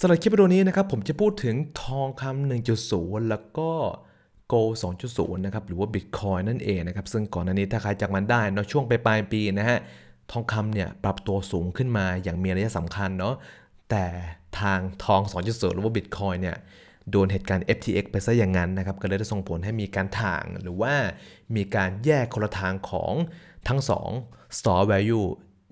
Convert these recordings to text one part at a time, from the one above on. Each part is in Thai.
สำหรับคลิปวิดีโอนี้นะครับผมจะพูดถึงทองคำ 1.0 แล้วก็โก2.0 นะครับหรือว่า Bitcoin นั่นเองนะครับซึ่งก่อนหน้านี้ถ้าใครจากมันได้เนาะช่วงปลายปีนะฮะทองคำเนี่ยปรับตัวสูงขึ้นมาอย่างมีระยะสำคัญเนาะแต่ทางทอง 2.0 หรือว่า Bitcoin เนี่ยโดนเหตุการณ์ FTX ไปซะอย่างนั้นนะครับก็เลยได้ส่งผลให้มีการถ่างหรือว่ามีการแยกคนละทางของทั้ง2 Store Value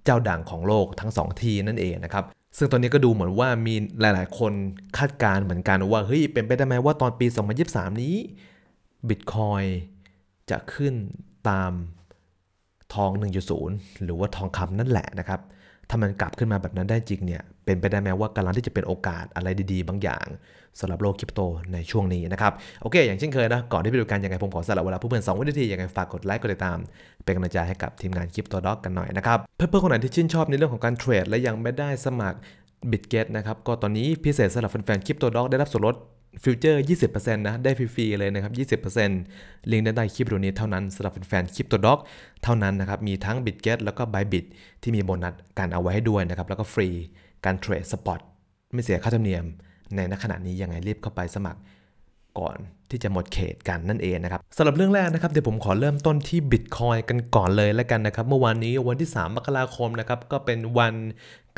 เจ้าด่างของโลกทั้ง2ทีนั่นเองนะครับซึ่งตอนนี้ก็ดูเหมือนว่ามีหลายๆ คนคาดการเหมือนกันว่า เฮ้ยเป็นไปได้ไหมว่าตอนปี 2023 นี้บิตคอยจะขึ้นตามทอง 1.0 หรือว่าทองคำนั่นแหละนะครับถ้ามันกลับขึ้นมาแบบนั้นได้จริงเนี่ยเป็นไปได้ไหมว่ากำลังที่จะเป็นโอกาสอะไรดีๆบางอย่างสำหรับโลกคริปโตในช่วงนี้นะครับ โอเคอย่างเช่นเคยนะ ก่อนที่ไปดูกันยังไงผมขอสละเวลาเพื่อนๆสองวินาทียังไงฝากกดไลค์กดติดตาม เป็นกำลังใจให้กับทีมงานคริปโตด็อกกันหน่อยนะครับ เพื่อนๆคนไหนที่ชื่นชอบในเรื่องของการเทรดและยังไม่ได้สมัครบิตเกตนะครับก็ตอนนี้พิเศษสำหรับแฟนๆคริปโตด็อกได้รับส่วนลดฟิวเจอร์ซ็นะ ได้ฟรีๆเลยนะครับ 20%ลิงก์ได้ใต้คลิปตัวนี้เท่านั้น สำหรับแฟนๆคลิปตัวด็อกเท่านั้นนะครับ มีทั้ง BitGet แล้วก็ Bybit ที่มีโบนัสการเอาไว้ให้ด้วยนะครับ แล้วก็ฟรีการเทรดสปอตไม่เสียค่าธรรมเนียม ในณขณะนี้ยังไงรีบเข้าไปสมัครก่อนที่จะหมดเขตกันนั่นเองนะครับ สำหรับเรื่องแรกนะครับเดี๋ยวผมขอเริ่มต้นที่ Bitcoin กันก่อนเลยแล้วกันนะครับ เมื่อวานนี้วันที่ 3 มกราคมนะครับก็เป็นวัน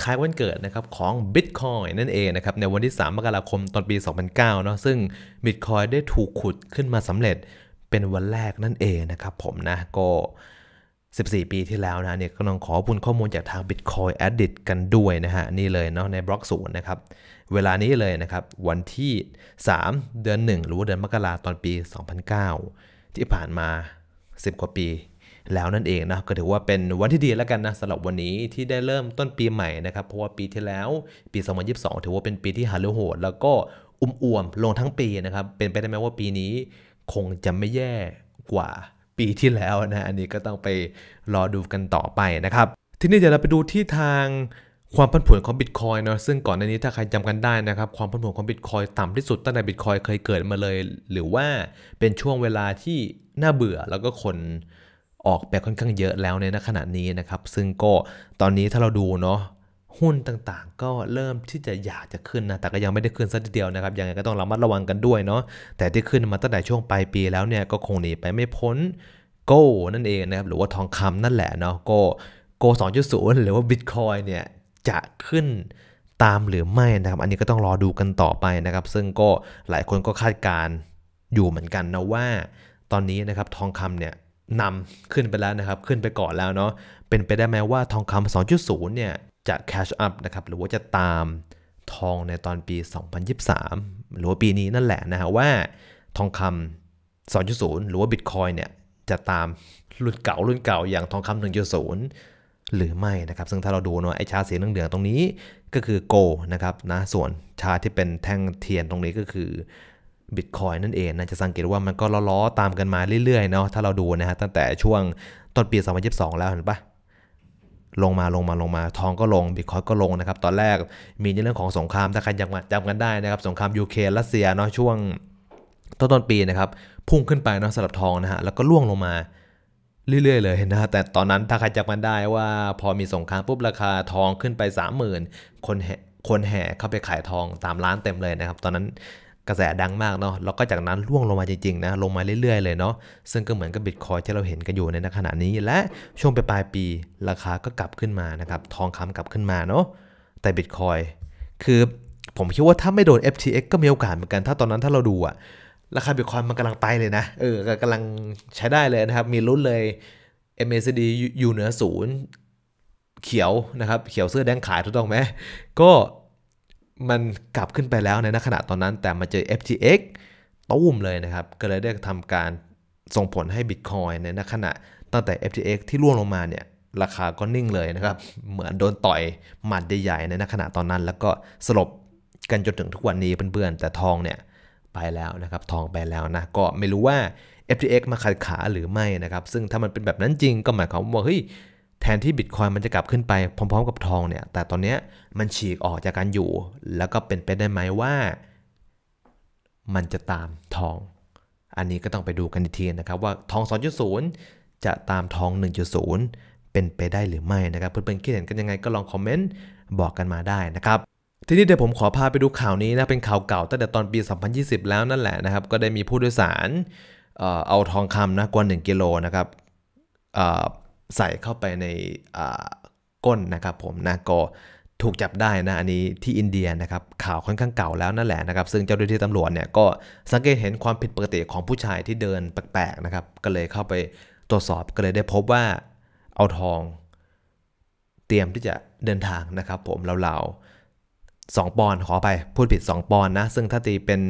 คล้ายวันเกิดนะครับของ Bitcoin นั่นเองนะครับ ในวันที่ 3 มกราคมตอนปี 2009 เนาะซึ่ง Bitcoin ได้ถูกขุดขึ้นมาสำเร็จเป็นวันแรกนั่นเองนะครับผมนะก็ 14 ปีที่แล้วนะเนี่ยก็ลองขอบุญข้อมูลจากทาง Bitcoin a d d i t กันด้วยนะฮะนี่เลยเนาะในบล็อกศูนย์นะครับ เวลานี้เลยนะครับ วันที่ 3 เดือน 1 หรือว่าเดือนมกราตอนปี 2009 ที่ผ่านมา 10 กว่าปีแล้วนั่นเองนะก็ถือว่าเป็นวันที่ดีแล้วกันนะสำหรับวันนี้ที่ได้เริ่มต้นปีใหม่นะครับ เพราะว่าปีที่แล้วปี 2022ถือว่าเป็นปีที่ฮาลโหดแล้วก็อุ้มอวมลงทั้งปีนะครับ เป็นไปได้ไหมว่าปีนี้คงจะไม่แย่กว่าปีที่แล้วนะอันนี้ก็ต้องไปรอดูกันต่อไปนะครับทีนี้เดี๋ยวเราไปดูที่ทางความผันผวนของบิตคอยเนาะซึ่งก่อนหน้านี้ถ้าใครจำกันได้นะครับความผันผวนของบิตคอยต่ำที่สุดตั้งแต่บิตคอยเคยเกิดมาเลย หรือว่าเป็นช่วงเวลาที่น่าเบื่อแล้วก็คนออกไปค่อนข้างเยอะแล้วในขณะนี้นะครับ ซึ่งก็ตอนนี้ถ้าเราดูเนาะหุ้นต่างๆ ก็เริ่มที่จะอยากจะขึ้นนะ แต่ก็ยังไม่ได้ขึ้นสักทีเดียวนะครับ ยังไงก็ต้องระมัดระวังกันด้วยเนาะ แต่ที่ขึ้นมาตั้งแต่ช่วงปลายปีแล้วเนี่ยก็คงหนีไปไม่พ้นโก้นั่นเองนะครับ หรือว่าทองคำนั่นแหละเนาะโก้โก้สองจุดศูนย์หรือว่าบิตคอยเนี่ยจะขึ้นตามหรือไม่นะครับ อันนี้ก็ต้องรอดูกันต่อไปนะครับ ซึ่งก็หลายคนก็คาดการอยู่เหมือนกันนะว่าตอนนี้นะครับทองคำเนี่ยนำขึ้นไปแล้วนะครับ ขึ้นไปก่อนแล้วเนาะเป็นไปได้ไหมว่าทองคำ2.0เนี่ยจะ catch up นะครับหรือว่าจะตามทองในตอนปี 2023 หรือว่าปีนี้นั่นแหละนะฮะว่าทองคำ2.0 หรือว่า Bitcoin เนี่ยจะตามรุ่นเก่ารุ่นเก่าอย่างทองคำ1.0 หรือไม่นะครับซึ่งถ้าเราดูเนาะไอชาสีเหลืองๆตรงนี้ก็คือโกนะครับนะส่วนชาที่เป็นแท่งเทียนตรงนี้ก็คือบิตคอยนั่นเองนะจะสังเกตว่ามันก็ล้อๆตามกันมาเรื่อยๆเนาะถ้าเราดูนะฮะตั้งแต่ช่วงต้นปี 2022 แล้วเห็นปะลงมาลงมาลงมาทองก็ลงบิตคอยก็ลงนะครับ ตอนแรกมีในเรื่องของสงคราม ถ้าใครยังจำกันได้นะครับสงครามยูเครนรัสเซียเนาะช่วงต้นต้นปีนะครับพุ่งขึ้นไปเนาะสำหรับทองนะฮะแล้วก็ล่วงลงมาเรื่อยๆ เลยนะแต่ตอนนั้น ถ้าใครจำกันได้ว่าพอมีสงครามปุ๊บราคาทองขึ้นไป30,000คนคนแห่เข้าไปขายทองตามร้านเต็มเลยนะครับตอนนั้นกระแสดังมากเนาะแล้วก็จากนั้นร่วงลงมาจริงๆนะ ลงมาเรื่อยๆเลยเนาะซึ่งก็เหมือนกับบิตคอยที่เราเห็นกันอยู่ในขณะนี้และช่วงปลายปี ราคาก็กลับขึ้นมานะครับ ทองคำกลับขึ้นมาเนาะแต่บิตคอยคือผมคิดว่าถ้าไม่โดน FTX ก็มีโอกาสเหมือนกัน ถ้าตอนนั้นถ้าเราดูอะราคาบิตคอยมันกำลังไปเลยนะเออกำลังใช้ได้เลยนะครับมีรุ่นเลย MACD อยู่เหนือศูนย์เขียวนะครับเขียวเสื้อแดงขายถูกต้องไหมก็มันกลับขึ้นไปแล้วในขณะตอนนั้น แต่มาเจอ FTX ตุ้มเลยนะครับก็เลยได้ทำการส่งผลให้ Bitcoin ในขณะ ตั้งแต่ FTX ที่ร่วงลงมาเนี่ยราคาก็นิ่งเลยนะครับเหมือนโดนต่อยหมัดใหญ่ๆ ในขณะตอนนั้นแล้วก็สลบกันจนถึงทุกวันนี้เพื่อนๆ แต่ทองเนี่ยไปแล้วนะครับทองไปแล้วนะก็ไม่รู้ว่า FTX มาขัดขาหรือไม่นะครับซึ่งถ้ามันเป็นแบบนั้นจริงก็หมายความว่าเฮ้ยแทนที่บิตคอยมันจะกลับขึ้นไปพร้อม ๆกับทองเนี่ย แต่ตอนนี้มันฉีกออกจากการอยู่ แล้วก็เป็นไปได้ไหมว่า มันจะตามทอง อันนี้ก็ต้องไปดูกันทีนะครับว่าทอง 2.0 จะตามทอง 1.0 เป็นไปได้หรือไม่นะครับเพื่อนๆคิดเห็นกันยังไงก็ลองคอมเมนต์บอกกันมาได้นะครับทีนี้เดี๋ยวผมขอพาไปดูข่าวนี้นะเป็นข่าวเก่าตั้งแต่ตอนปี 2020 แล้วนั่นแหละนะครับก็ได้มีผู้โดยสารเอาทองคำนะกว่า1กิโลนะครับใส่เข้าไปในก้นนะครับผมนะก็ถูกจับได้นะอันนี้ที่อินเดียนะครับข่าวค่อนข้างเก่าแล้วนั่นแหละนะครับซึ่งเจ้าหน้าที่ตำรวจเนี่ย ก็สังเกตเห็นความผิดปกติของผู้ชายที่เดินแปลกๆนะครับ ก็เลยเข้าไปตรวจสอบก็เลยได้พบว่าเอาทองเตรียมที่จะเดินทางนะครับผมเราวๆ2ปอนด์ขอไปพูดผิด 2 ปอนด์นะซึ่งถ้าตีเป็น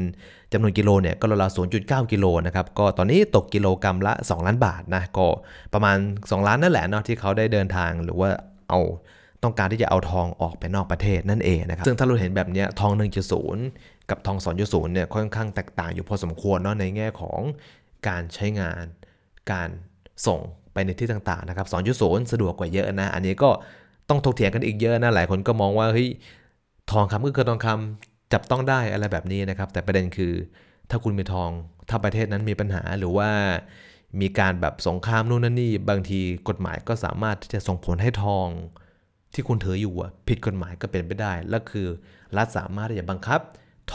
จำนวนกิโลเนี่ย ก็ราวๆ0.9 กิโลนะครับ ก็ตอนนี้ตกกิโลกรัมละ 2 ล้านบาทนะ ก็ประมาณ 2 ล้านนั่นแหละเนาะที่เขาได้เดินทางหรือว่าเอาต้องการที่จะเอาทองออกไปนอกประเทศนั่นเองนะครับ ซึ่งถ้าเราเห็นแบบนี้ทอง 1.0 กับทอง 2.0เนี่ยค่อนข้างแตกต่างอยู่พอสมควรเนาะในแง่ของการใช้งานการส่งไปในที่ต่างๆนะครับ2.0สะดวกกว่าเยอะนะอันนี้ก็ต้องถกเถียงกันอีกเยอะนะหลายคนก็มองว่าเฮ้ยทองคำก็คือทองคำจับต้องได้อะไรแบบนี้นะครับ แต่ประเด็นคือถ้าคุณมีทอง ถ้าประเทศนั้นมีปัญหาหรือว่ามีการแบบสงครามนู่นนั่นนี่บางทีกฎหมายก็สามารถที่จะส่งผลให้ทอง ที่คุณถืออยู่ผิดกฎหมายก็เป็นไปได้และคือรัฐสามารถที่จะบังคับ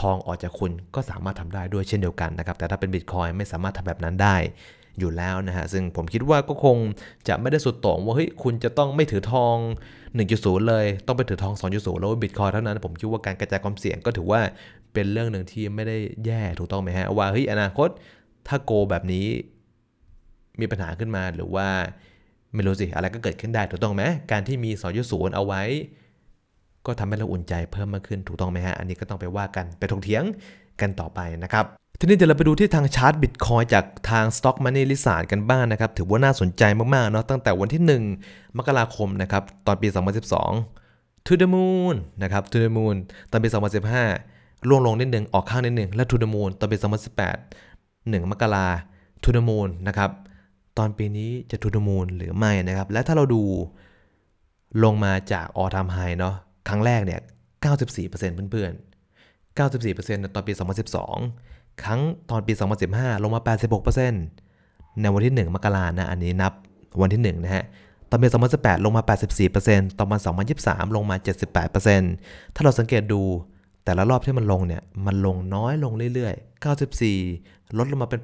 ทองออกจากคุณก็สามารถทำได้ด้วยเช่นเดียวกันนะครับแต่ถ้าเป็นบิตคอยไม่สามารถทำแบบนั้นได้อยู่แล้วนะฮะซึ่งผมคิดว่าก็คงจะไม่ได้สุดโต่งว่าเฮ้ยคุณจะต้องไม่ถือทอง 1.0 เลยต้องไปถือทอง2.0แล้วบิตคอยเท่านั้นผมคิดว่าการกระจายความเสี่ยง ก็ถือว่าเป็นเรื่องหนึ่งที่ไม่ได้แย่ถูกต้องไหมฮะว่าเฮ้ยอนาคต ถ้าโกแบบนี้มีปัญหาขึ้นมาหรือว่า ไม่รู้สิอะไรก็เกิดขึ้นได้ถูกต้องไหมการที่มีสอุศูนย์เอาไว้ก็ทำให้เราอุ่นใจเพิ่มมากขึ้นถูกต้องไหมฮะ อันนี้ก็ต้องไปว่ากันไปถกเถียงกันต่อไปนะครับทีนี้เดี๋ยวเราไปดูที่ทางชาร์ตบิตคอยจากทาง Stock Money l i z a r กันบ้างนะครับถือว่าน่าสนใจมากๆเนาะตั้งแต่วันที่ 1 มกราคมนะครับ ตอนปี 2012 To the Moon นะครับ To the Moon ตอนปี2015ร่วงลงนิดหนึ่งออกข้างนิดหนึ่งและ To the Moon ตอนปี2018 1 มกรา To the Moon นะครับ ตอนปีนี้จะ To the Moon หรือไม่นะครับ และถ้าเราดูลงมาจากออทามไฮเนาะครั้งแรกเนี่ย94%เพื่อนๆ 94%ตอนปี 2012ครั้งตอนปี 2015 ลงมา 86%ในวันที่ 1 มกราคมนะ อันนี้นับวันที่ 1 นะฮะ ตอนปี 2018 ลงมา 84%ตอนปี 2023 ลงมา 78%ถ้าเราสังเกตดูแต่ละรอบที่มันลงเนี่ย มันลงน้อยลงเรื่อยๆ 94 ลดลงมาเป็น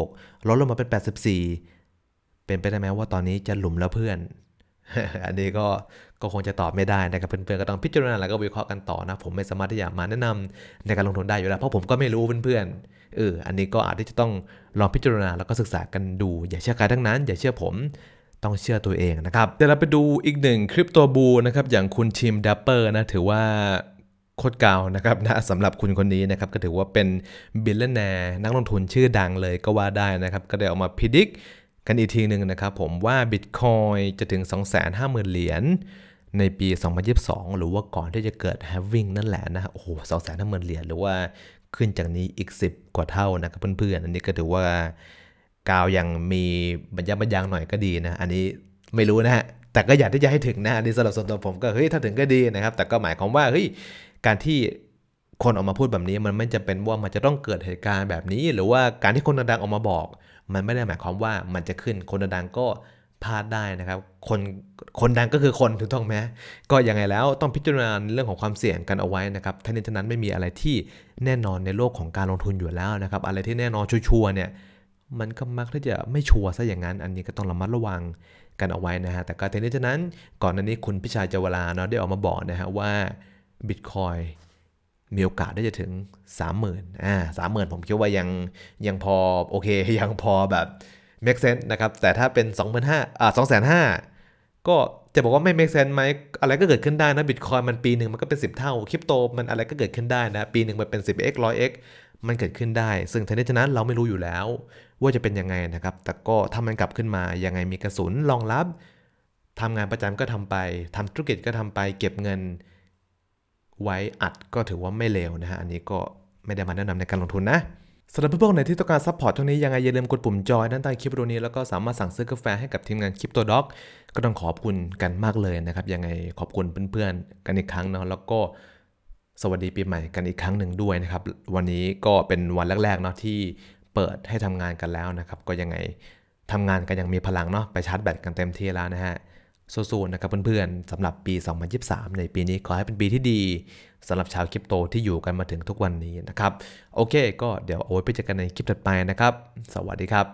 86 ลดลงมาเป็น 84 เป็นไปได้ไหมว่าตอนนี้จะหลุมแล้วเพื่อนอันนี้ก็ก็คงจะตอบไม่ได้นะครับเพื่อนๆก็ต้องพิจารณาแล้วก็วิเคราะห์กันต่อนะผมไม่สามารถที่จะมาแนะนำในการลงทุนได้อยู่แล้ว เพราะผมก็ไม่รู้เพื่อนๆเอออันนี้ก็อาจที่จะต้องลองพิจารณาแล้วก็ศึกษากันดู อย่าเชื่อใครทั้งนั้น อย่าเชื่อผมต้องเชื่อตัวเองนะครับ เดี๋ยวเราไปดูอีกหนึ่งคริปตัวบูนะครับอย่างคุณชิมดัปเปอร์นะถือว่า โคตรเก่านะครับนะสำหรับคุณคนนี้นะครับก็ถือว่าเป็นบิลเลนแนนักลงทุนชื่อดังเลยก็ว่าได้นะครับก็ได้ออกมาพิจิกกันอีกทีหนึ่งนะครับผมว่า Bitcoin จะถึง 250,000 เหรียญในปี 2022 หรือว่าก่อนที่จะเกิด halving นั่นแหละนะโอ้โห250,000 เหรียญหรือว่าขึ้นจากนี้อีก 10 กว่าเท่านะครับเพื่อนๆ อันนี้ก็ถือว่า กาวยังมีบรรยับบรรยังหน่อยก็ดีนะ อันนี้ไม่รู้นะฮะแต่ก็อยากที่จะให้ถึงนะ อันนี้สำหรับส่วนตัวผมก็เฮ้ยถ้าถึงก็ดีนะครับ แต่ก็หมายความว่าเฮ้ยการที่คนออกมาพูดแบบนี้มันไม่จำเป็นว่ามันจะต้องเกิดเหตุการณ์แบบนี้ หรือว่าการที่คนดังๆออกมาบอก มันไม่ได้หมายความว่ามันจะขึ้นคนดังๆก็พลาดได้นะครับคนคนดังก็คือคนถูกต้องไหมก็ยังไงแล้วต้องพิจารณาเรื่องของความเสี่ยงกันเอาไว้นะครับท่านี้ท่านั้นไม่มีอะไรที่แน่นอนในโลกของการลงทุนอยู่แล้วนะครับอะไรที่แน่นอนชัวร์เนี่ยมันก็มักที่จะไม่ชัวร์ซะอย่างนั้นอันนี้ก็ต้องระมัดระวังกันเอาไว้นะฮะแต่ก็ทันี้นั้นก่อนหน้านี้คุณพิชาจวลาเนาะได้ออกมาบอกนะฮะว่าบิตคอยมีโอกาสได้จะถึง 30,000อ่าสามหมื่นผมคิดว่ายังยังพอโอเคยังพอแบบ make sense นะครับแต่ถ้าเป็น 2 5 0 0อ่า2 5 0 0 0ก็จะบอกว่าไม่ make sense ไหมอะไรก็เกิดขึ้นได้นะบิตคอยมันปีหนึ่งมันก็เป็น 10 เท่าคริปโตมันอะไรก็เกิดขึ้นได้นะ ปีหนึ่งมันเป็น 10x 100x มันเกิดขึ้นได้ ซึ่งทันทนี้ฉะนั้นเราไม่รู้อยู่แล้ว ว่าจะเป็นยังไงนะครับ แต่ก็ถ้ามันกลับขึ้นมา ยังไงมีกระสุนรองรับทำงานประจำก็ทำไปทำธุรกิจก็ทำไปเก็บเงินไว้อัดก็ถือว่าไม่เลวนะฮะ อันนี้ก็ไม่ได้มาแนะนำในการลงทุนนะสำหรับเพื่อนๆในที่ต้องการซัพพอร์ตช่วงนี้ยังไงอย่าลืมกดปุ่มจอยด้านใต้คลิปวิดีโอนี้ แล้วก็สามารถสั่งซื้อกาแฟให้กับทีมงานคลิปตัวด็อกก็ต้องขอบคุณกันมากเลยนะครับ ยังไงขอบคุณเพื่อนๆกันอีกครั้งเนาะแล้วก็สวัสดีปีใหม่กันอีกครั้งหนึ่งด้วยนะครับวันนี้ก็เป็นวันแรกๆเนาะที่เปิดให้ทำงานกันแล้วนะครับก็ยังไงทำงานกันอย่างมีพลังเนาะไปชาร์จแบตกันเต็มที่แล้วนะฮะสู้ๆนะครับ เพื่อน ๆสำหรับปี 2023 ในปีนี้ขอให้เป็นปีที่ดีสำหรับชาวคริปโตที่อยู่กันมาถึงทุกวันนี้นะครับ โอเค ก็เดี๋ยวโอไว้ไปเจอกันในคลิปถัดไปนะครับ สวัสดีครับ